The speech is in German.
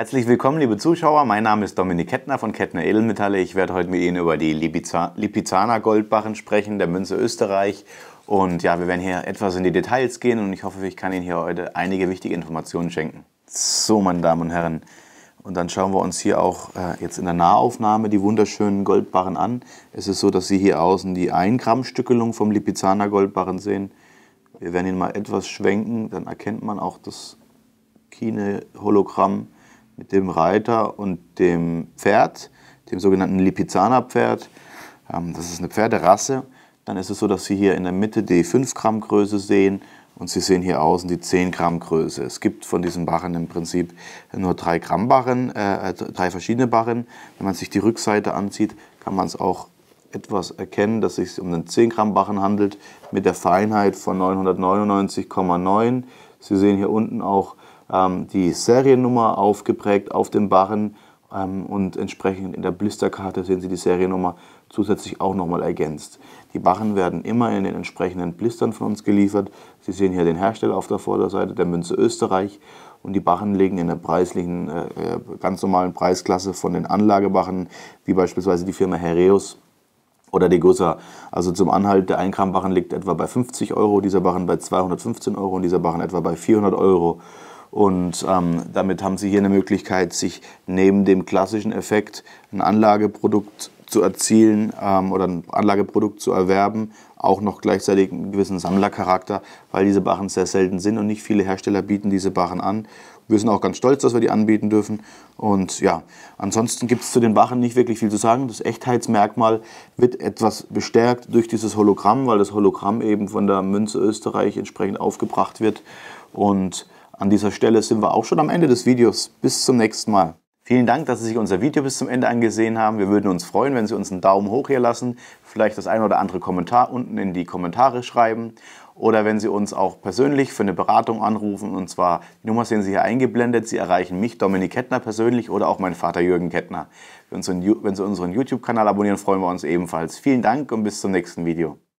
Herzlich willkommen, liebe Zuschauer. Mein Name ist Dominik Kettner von Kettner Edelmetalle. Ich werde heute mit Ihnen über die Lipizzaner Goldbarren sprechen, der Münze Österreich. Und ja, wir werden hier etwas in die Details gehen und ich hoffe, ich kann Ihnen hier heute einige wichtige Informationen schenken. So, meine Damen und Herren. Und dann schauen wir uns hier auch äh, jetzt in der Nahaufnahme die wunderschönen Goldbarren an. Es ist so, dass Sie hier außen die 1 Gramm Stückelung vom Lipizzaner Goldbarren sehen. Wir werden ihn mal etwas schwenken, dann erkennt man auch das Kine-Hologramm mit dem Reiter und dem Pferd, dem sogenannten Lipizzaner-Pferd. Ähm, das ist eine Pferderasse. Dann ist es so, dass Sie hier in der Mitte die 5 Gramm Größe sehen und Sie sehen hier außen die 10 Gramm Größe. Es gibt von diesen Barren im Prinzip nur 3 Gramm Barren, äh, äh, drei verschiedene Barren. Wenn man sich die Rückseite anzieht, kann man es auch etwas erkennen, dass es sich um einen 10 Gramm Barren handelt mit der Feinheit von 999,9. Sie sehen hier unten auch ähm, die Seriennummer aufgeprägt auf dem Barren ähm, und entsprechend in der Blisterkarte sehen Sie die Seriennummer zusätzlich auch nochmal ergänzt. Die Barren werden immer in den entsprechenden Blistern von uns geliefert. Sie sehen hier den Hersteller auf der Vorderseite der Münze Österreich und die Barren liegen in der preislichen, äh, äh, ganz normalen Preisklasse von den Anlagebarren, wie beispielsweise die Firma Hereus oder Degussa. Also zum Anhalt, der 1 Gramm Barren liegt etwa bei 50 Euro, dieser Barren bei 215 Euro und dieser Barren etwa bei 400 Euro. Und ähm, damit haben Sie hier eine Möglichkeit, sich neben dem klassischen Effekt ein Anlageprodukt zu erzielen ähm, oder ein Anlageprodukt zu erwerben, auch noch gleichzeitig einen gewissen Sammlercharakter, weil diese Barren sehr selten sind und nicht viele Hersteller bieten diese Barren an. Wir sind auch ganz stolz, dass wir die anbieten dürfen. Und ja, ansonsten gibt es zu den Barren nicht wirklich viel zu sagen. Das Echtheitsmerkmal wird etwas bestärkt durch dieses Hologramm, weil das Hologramm eben von der Münze Österreich entsprechend aufgebracht wird. Und an dieser Stelle sind wir auch schon am Ende des Videos. Bis zum nächsten Mal. Vielen Dank, dass Sie sich unser Video bis zum Ende angesehen haben. Wir würden uns freuen, wenn Sie uns einen Daumen hoch hier lassen, vielleicht das ein oder andere Kommentar unten in die Kommentare schreiben oder wenn Sie uns auch persönlich für eine Beratung anrufen. Und zwar, die Nummer sehen Sie hier eingeblendet. Sie erreichen mich, Dominik Kettner, persönlich oder auch meinen Vater Jürgen Kettner. Wenn Sie unseren YouTube-Kanal abonnieren, freuen wir uns ebenfalls. Vielen Dank und bis zum nächsten Video.